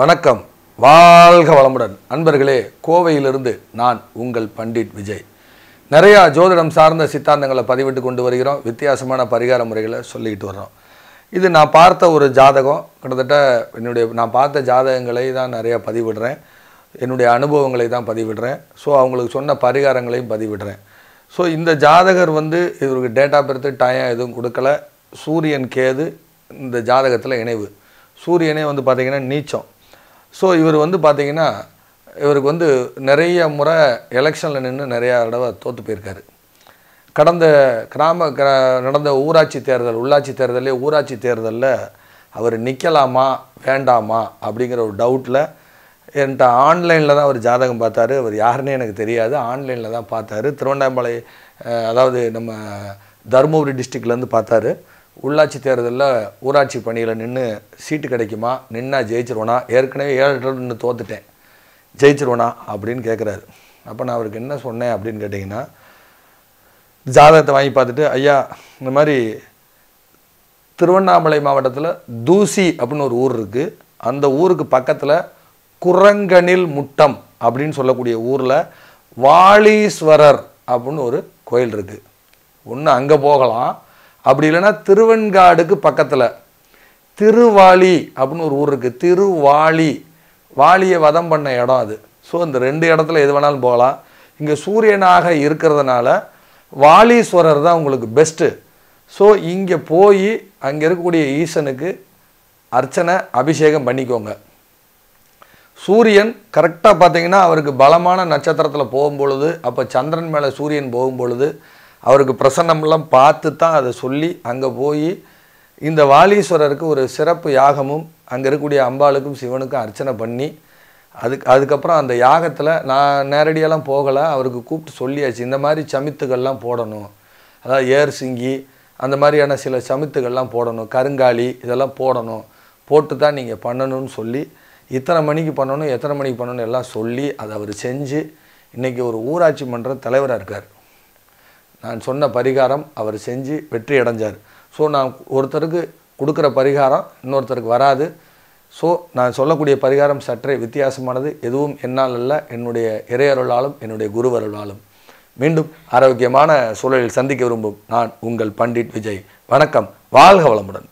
வணக்கம் வாழ்க வளமுடன் அன்பர்களே கோவையிலிருந்து நான் உங்கள் பண்டிட் விஜய் நிறையா ஜோதிடம் சார்ந்த சித்தாந்தங்களை பதிவிட்டு கொண்டு வருகிறோம் வித்தியாசமான பரிகார முறைகளை சொல்லிக்கிட்டு வர்றோம் இது நான் பார்த்த ஒரு ஜாதகம் கிட்டத்தட்ட என்னுடைய நான் பார்த்த ஜாதகங்களை தான் நிறையா பதிவிடுறேன் என்னுடைய அனுபவங்களை தான் பதிவிடுறேன் ஸோ அவங்களுக்கு சொன்ன பரிகாரங்களையும் பதிவிடுறேன் ஸோ இந்த ஜாதகர் வந்து இவருக்கு டேட் ஆஃப் பர்த்து டயம் எதுவும் கொடுக்கல சூரியன் கேது இந்த ஜாதகத்தில் இணைவு சூரியனே வந்து பார்த்திங்கன்னா நீச்சம் ஸோ இவர் வந்து பார்த்திங்கன்னா இவருக்கு வந்து நிறைய முறை எலெக்ஷனில் நின்று நிறையா தடவை தோற்று போயிருக்காரு கடந்த கிராம நடந்த ஊராட்சி தேர்தல் உள்ளாட்சி தேர்தலே ஊராட்சி தேர்தலில் அவர் நிற்கலாமா வேண்டாமா அப்படிங்கிற ஒரு டவுட்டில் என்கிட்ட ஆன்லைனில் தான் அவர் ஜாதகம் பார்த்தாரு அவர் யாருன்னு எனக்கு தெரியாது ஆன்லைனில் தான் பார்த்தாரு திருவண்ணாமலை அதாவது நம்ம தருமபுரி டிஸ்ட்ரிக்ட்லேருந்து பார்த்தாரு உள்ளாட்சி தேர்தலில் ஊராட்சி பணியில் நின்று சீட்டு கிடைக்குமா நின்னா ஜெயிச்சிருவோனா ஏற்கனவே ஏழு நின்று தோத்துட்டேன் ஜெயிச்சிருவோனா அப்படின்னு கேட்குறாரு அப்போ நான் அவருக்கு என்ன சொன்னேன் அப்படின்னு கேட்டிங்கன்னா ஜாதகத்தை வாங்கி பார்த்துட்டு ஐயா இந்த மாதிரி திருவண்ணாமலை மாவட்டத்தில் தூசி அப்படின்னு ஒரு ஊர் இருக்குது அந்த ஊருக்கு பக்கத்தில் குரங்கனில் முட்டம் அப்படின்னு சொல்லக்கூடிய ஊரில் வாலீஸ்வரர் அப்படின்னு ஒரு கோயில் இருக்குது ஒன்று அங்கே போகலாம் அப்படி இல்லைன்னா திருவெண்காடுக்கு பக்கத்தில் திருவாளி அப்படின்னு ஒரு ஊர் இருக்குது திருவாளி வாளியை வதம் பண்ண இடம் அது ஸோ இந்த ரெண்டு இடத்துல எது வேணாலும் போகலாம் இங்கே சூரியனாக இருக்கிறதுனால வாலீஸ்வரர் தான் உங்களுக்கு பெஸ்ட்டு ஸோ இங்கே போய் அங்கே இருக்கக்கூடிய ஈசனுக்கு அர்ச்சனை அபிஷேகம் பண்ணிக்கோங்க சூரியன் கரெக்டாக பார்த்தீங்கன்னா அவருக்கு பலமான நட்சத்திரத்தில் போகும் பொழுது அப்போ சந்திரன் மேலே சூரியன் போகும் பொழுது அவருக்கு பிரசன்னம்லாம் பார்த்து தான் அதை சொல்லி அங்கே போய் இந்த வாலீஸ்வரருக்கு ஒரு சிறப்பு யாகமும் அங்கே இருக்கக்கூடிய அம்பாளுக்கும் சிவனுக்கும் அர்ச்சனை பண்ணி அதுக்கு அதுக்கப்புறம் அந்த யாகத்தில் நான் நேரடியெல்லாம் போகலை அவருக்கு கூப்பிட்டு சொல்லியாச்சு இந்த மாதிரி சமித்துகள்லாம் போடணும் அதாவது ஏர் சிங்கி அந்த மாதிரியான சில சமித்துகள்லாம் போடணும் கருங்காலி இதெல்லாம் போடணும் போட்டு தான் நீங்கள் பண்ணணும்னு சொல்லி இத்தனை மணிக்கு பண்ணணும் எத்தனை மணிக்கு பண்ணணும் எல்லாம் சொல்லி அதை அவர் செஞ்சு இன்றைக்கி ஒரு ஊராட்சி மன்ற தலைவராக இருக்கார் நான் சொன்ன பரிகாரம் அவர் செஞ்சு வெற்றி அடைஞ்சார் ஸோ நான் ஒருத்தருக்கு கொடுக்குற பரிகாரம் இன்னொருத்தருக்கு வராது ஸோ நான் சொல்லக்கூடிய பரிகாரம் சற்றே வித்தியாசமானது எதுவும் என்னால் அல்ல என்னுடைய இறையருளாலும் என்னுடைய குருவருளாலும் மீண்டும் ஆரோக்கியமான சூழலில் சந்திக்க விரும்பும் நான் உங்கள் பண்டிட் விஜய் வணக்கம் வாழ்க வளமுடன்